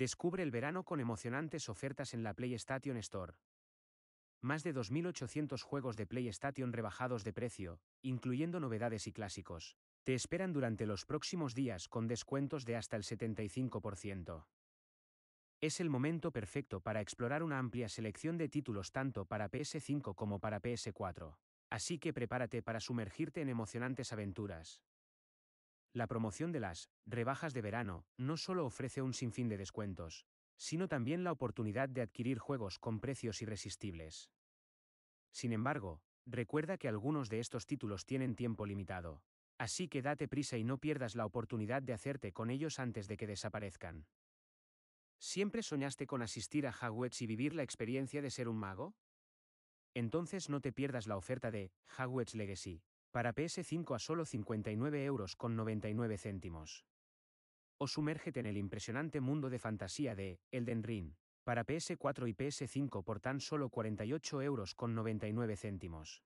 Descubre el verano con emocionantes ofertas en la PlayStation Store. Más de 2.800 juegos de PlayStation rebajados de precio, incluyendo novedades y clásicos, te esperan durante los próximos días con descuentos de hasta el 75%. Es el momento perfecto para explorar una amplia selección de títulos tanto para PS5 como para PS4. Así que prepárate para sumergirte en emocionantes aventuras, la promoción de las rebajas de verano no solo ofrece un sinfín de descuentos, sino también la oportunidad de adquirir juegos con precios irresistibles. Sin embargo, recuerda que algunos de estos títulos tienen tiempo limitado, así que date prisa y no pierdas la oportunidad de hacerte con ellos antes de que desaparezcan. ¿Siempre soñaste con asistir a Hogwarts y vivir la experiencia de ser un mago? Entonces no te pierdas la oferta de Hogwarts Legacy, para PS5 a solo 59 euros con céntimos. O sumérgete en el impresionante mundo de fantasía de Elden Ring, para PS4 y PS5 por tan solo 48 euros con céntimos.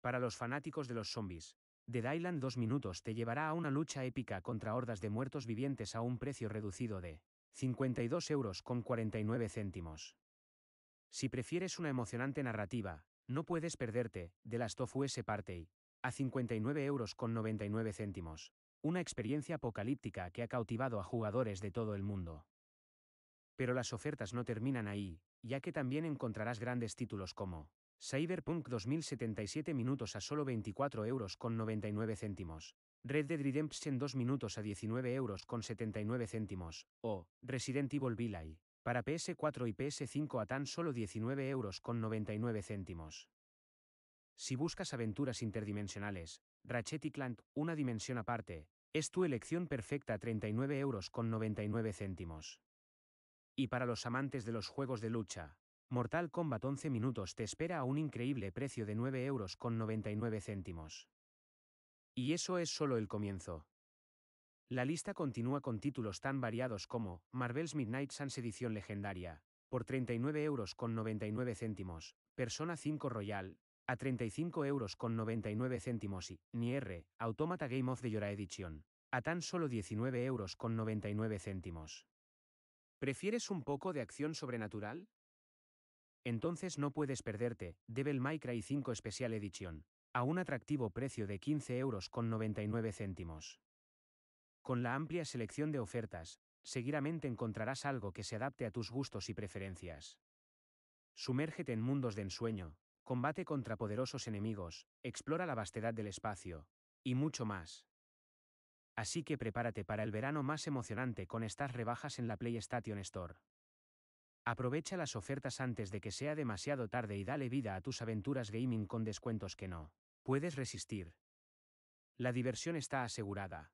Para los fanáticos de los zombies, The Dylan 2 minutos te llevará a una lucha épica contra hordas de muertos vivientes a un precio reducido de 52 euros con céntimos. Si prefieres una emocionante narrativa, no puedes perderte, The Last of Us Parte a 59 euros con céntimos. Una experiencia apocalíptica que ha cautivado a jugadores de todo el mundo. Pero las ofertas no terminan ahí, ya que también encontrarás grandes títulos como Cyberpunk 2077 minutos a solo 24 euros con céntimos, Red Dead Redemption 2 minutos a 19 euros con céntimos, o Resident Evil Village para PS4 y PS5 a tan solo 19 euros con 99 céntimos. Si buscas aventuras interdimensionales, Ratchet y Clank, una dimensión aparte, es tu elección perfecta a 39 euros con 99 céntimos. Y para los amantes de los juegos de lucha, Mortal Kombat 11 minutos te espera a un increíble precio de 9 euros con 99 céntimos. Y eso es solo el comienzo. La lista continúa con títulos tan variados como Marvel's Midnight Suns edición legendaria, por 39 euros con céntimos, Persona 5 Royal, a 35 euros con céntimos y Nier, Automata Game of the Year Edition, a tan solo 19 euros con céntimos. ¿Prefieres un poco de acción sobrenatural? Entonces no puedes perderte Devil May Cry 5 Special Edition, a un atractivo precio de 15 euros con céntimos. Con la amplia selección de ofertas, seguramente encontrarás algo que se adapte a tus gustos y preferencias. Sumérgete en mundos de ensueño, combate contra poderosos enemigos, explora la vastedad del espacio, y mucho más. Así que prepárate para el verano más emocionante con estas rebajas en la PlayStation Store. Aprovecha las ofertas antes de que sea demasiado tarde y dale vida a tus aventuras gaming con descuentos que no puedes resistir. La diversión está asegurada.